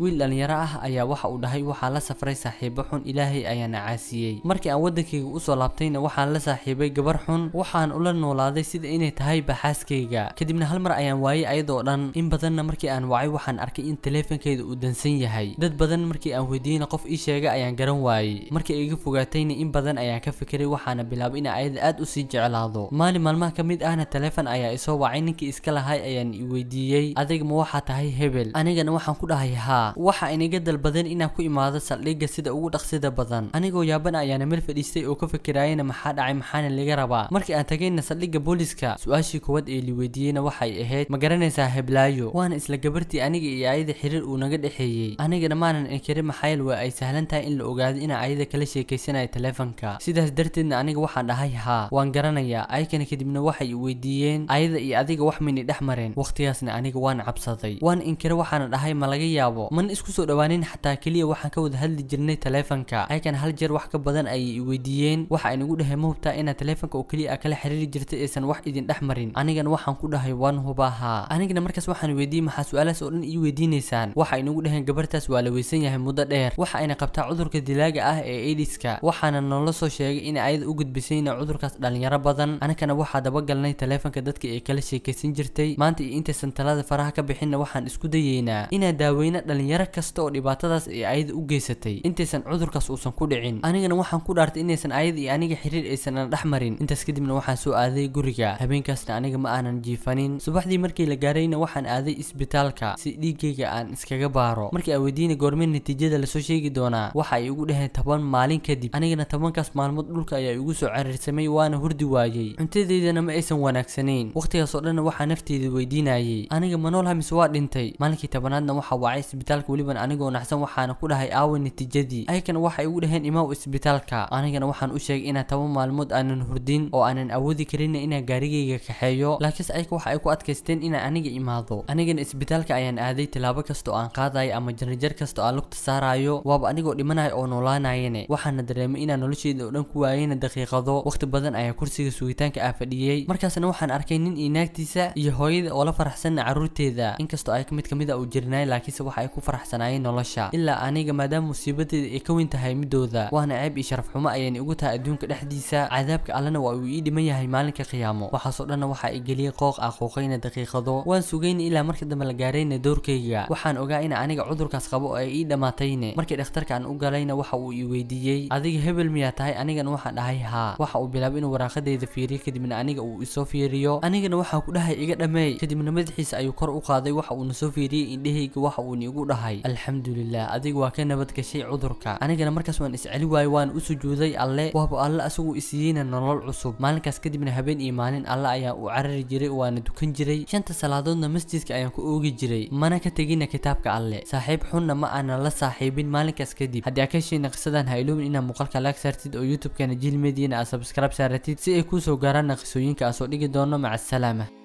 wiil dhallinyaro ah ayaa waxa uu dhahay waxaa la safray saaxiibo xun ilaahay ayaana caasiyey markii aan waddankayga usoo laabtayna waxaan la saaxiibay gabar xun waxaan ula noolaaday sida inay tahay xaaskayga kadibna hal mar ayaan waayey ayadoo dhan in badanna markii aan wacay waxaan arkay in taleefankayda uu dansan yahay dad badan markii aan weydiiyeyna qof ii sheega ayaan garan waayey markii iga fogaatayna in badan ayaan ka fikiray waxaana bilaabay in ayada aad u sii jeclaado maalin maalmaha ka mid ahna taleefan ayaa isoo wacay ninkii iska lahay ayaan i weydiiyey adig ma waxaa tahay hebel anigana waxaan ku dhahay haa ahaa waxa inaga dalbadeen inaan ku imaado saldhigga sida ugu dhaqsida badan anigoo yaaban ayaana meel fadhiistay oo ka fikiraayana maxaa dhacay maxaana laga rabaa markii aan tagayna saldhigga booliska su-aashii kuwaad ee liweydiiyeyna waxay ahayd ma garanaysaa heblaayo waana isla gabartii aniga iyo ayada xiriir uu naga dhexeeyey anigana maanan inkirin maxayal waa ay sahlan tahay in la ogaado inaa ayada kala sheekaysanaya taleefanka sidaas darteedna aniga waxaan dhahay haa waan garanayaa ayakana kadibna waxay weydiiyeen ayada iyo adiga wax mayna dhex mareen wakhtigaasna aniga waan cabsaday waan inkira waxaana dhahay ma laga yaabo mana isku soo dhawaanin xataa keliya waxaan ka wada hadli jirnay taleefanka ayakan hal jeer wax ka badan ayay weydiiyeen waxa aynagu dhaheen ma hubtaa inaad taleefanka oo keliya kala xiriiri jirtay aysan wax idin dhex marin anigana waxaan ku dhahay waan hubahaa anigana markaas waxaan weydiiyey maxaa su-aalahaas oo dhan ii weydiinaysaan waxa aynagu dhaheen gabartaas waa la weysan yahay muddo dheer waxa ayna qabtaa cudurka dilaaga ah ee aidiska waxaana noola soo sheegay in ayada u gudbisayna cudurkaas dhallinyaro badan anakana waxaa dabagalnay taleefanka dadka ay kala sheekaysan jirtay maanta iyo intaysan talada faraha ka bixinna waxaan isku dayeynaa inaan daaweyno dhalinyaro dhalinyaro kasta oo dhibaatadaas ay ayada u geysatay intaysan cudurkaas uusan ku dhicin anigana waxaan ku dhaartay inaysan ayada iyo aniga xiriir aysanana dhex marin intaas kadibna waxaan soo aaday guriga habeenkaasna aniga ma aanan jiifanin subaxdii markii la gaarayna waxaan aaday isbitaalka si dhiigayga aan iskaga baaro markii aan weydiinay goormee natiijada lasoo sheegi doonaa waxa ay igu dheheen toban maalin kadib anigana tobankaas maalmood dhulka ayaa igu soo cariirsamay waana hurdi waayey cuntadeydana ma aysan wanaagsanayn waqtigaas oo dhanna waxaa nafteeda weydiinayay aniga manool hamis waa dhintay maalinkii tobanaadna waxaa wacay isbitaal isbitaalka weliban anigoo naxsan waxaana ku dhahay aawa natiijadii aykan waxay igu dhaheen imaaw isbitaalka anigana waxaan u sheegay inaan toban maalmood aanan hurdin oo aanan awoodi karin inaan gaarigayga kaxeeyo laakiinse ayka waxa ay ku adkaysteen inaan aniga imaado anigana isbitaalka ayaan aaday tilaabo kastoo aan qaadayo ama jarnajar kastoo aan lugta saarayo waaba anigoo dhimanaya oo noolaanayane waxaana dareemay inaan nolosheeda oo dhan ku waayena daqiiqado wakhti badan ayaa kursiga sugitaanka ah fadhiyey markaasna waxaan arkay nin iyo naagtiisa iyo hooyada oo la faraxsanna carruurteeda inkastoo ay mid ka mid a ah u jirnay laakiinse waxa ay ku وفرح سناي نلاشا إلا أنيق ما دام مصيبتي يكون تهاي مدودا وأنا عيب يشرف حما يعني أقول تأذون كده حديسة عذابك ألانا وأويدي ما يهاي مالك قيامه وحصل لنا وحى إجلي قاق أخوخينا دقيقة ذو وأن سجين إلى مركز ملجارين دور كيجا وحن أجاينا أنيق عذر كسبوا أيد ما تيني مركز اخترك عن أجلينا وحى ويدي أذيك هبل مياتاي أنيق نوح نهاي ها وحى وبلابين وراخد إذا في ريك دي من أنيق وسوفي ريو أنيق نوح كده هاي إجدا ماي كده من مدحيس أيو أقاضي وحى ونسوفي ري إن ده ونيقول dhahay alxamdulillaah adigu waa ka nabad gashay cudurka anigana markaas waan isceli waay waan u sujuuday alle waaba alle asaguu isiiyeyna nolol cusub maalinkaas kadibna habeen iyo maalin alle ayaa u carari jiray waana dukan jiray shanta salaadoodna masjidka ayaan ku oogi jiray mana ka tegina kitaabka alle saaxiib xunna ma aanan la saaxiibin maalinkaas kadib haddii aa ka sheegna qisadan ha iloobin inaad muuqalka laag saartid oo youtubekana jil mediana aad subscribe saaratid si ay kuu soo gaaraan naqisooyinka soo dhigi doono maca asalaama